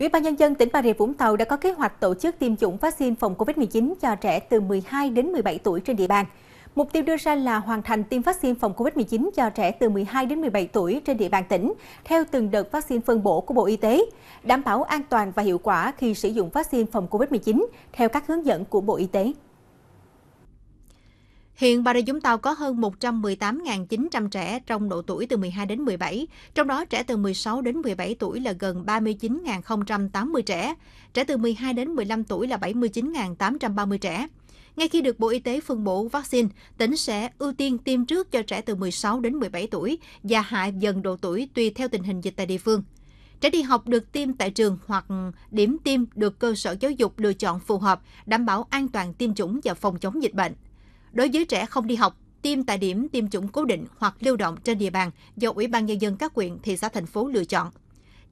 Ủy ban Nhân dân tỉnh Bà Rịa Vũng Tàu đã có kế hoạch tổ chức tiêm chủng vaccine phòng COVID-19 cho trẻ từ 12 đến 17 tuổi trên địa bàn. Mục tiêu đưa ra là hoàn thành tiêm vaccine phòng COVID-19 cho trẻ từ 12 đến 17 tuổi trên địa bàn tỉnh, theo từng đợt vaccine phân bổ của Bộ Y tế, đảm bảo an toàn và hiệu quả khi sử dụng vaccine phòng COVID-19, theo các hướng dẫn của Bộ Y tế. Hiện Bà Rịa Vũng Tàu có hơn 118.900 trẻ trong độ tuổi từ 12 đến 17, trong đó trẻ từ 16 đến 17 tuổi là gần 39.080 trẻ, trẻ từ 12 đến 15 tuổi là 79.830 trẻ. Ngay khi được Bộ Y tế phân bổ vaccine, tỉnh sẽ ưu tiên tiêm trước cho trẻ từ 16 đến 17 tuổi và hạ dần độ tuổi tùy theo tình hình dịch tại địa phương. Trẻ đi học được tiêm tại trường hoặc điểm tiêm được cơ sở giáo dục lựa chọn phù hợp, đảm bảo an toàn tiêm chủng và phòng chống dịch bệnh. Đối với trẻ không đi học, tiêm tại điểm tiêm chủng cố định hoặc lưu động trên địa bàn do Ủy ban Nhân dân các huyện, thị xã, thành phố lựa chọn.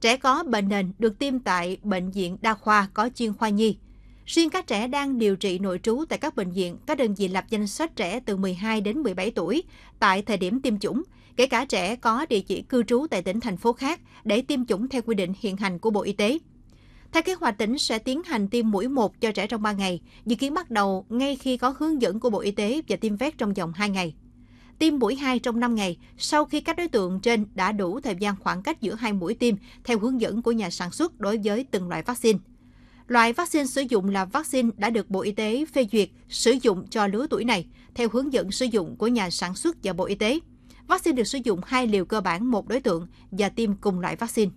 Trẻ có bệnh nền được tiêm tại bệnh viện đa khoa có chuyên khoa nhi. Riêng các trẻ đang điều trị nội trú tại các bệnh viện, các đơn vị lập danh sách trẻ từ 12 đến 17 tuổi tại thời điểm tiêm chủng, kể cả trẻ có địa chỉ cư trú tại tỉnh thành phố khác để tiêm chủng theo quy định hiện hành của Bộ Y tế. Theo kế hoạch tỉnh sẽ tiến hành tiêm mũi 1 cho trẻ trong 3 ngày, dự kiến bắt đầu ngay khi có hướng dẫn của Bộ Y tế và tiêm vét trong vòng 2 ngày. Tiêm mũi 2 trong 5 ngày sau khi các đối tượng trên đã đủ thời gian khoảng cách giữa hai mũi tiêm theo hướng dẫn của nhà sản xuất đối với từng loại vaccine. Loại vaccine sử dụng là vaccine đã được Bộ Y tế phê duyệt sử dụng cho lứa tuổi này, theo hướng dẫn sử dụng của nhà sản xuất và Bộ Y tế. Vaccine được sử dụng hai liều cơ bản một đối tượng và tiêm cùng loại vaccine.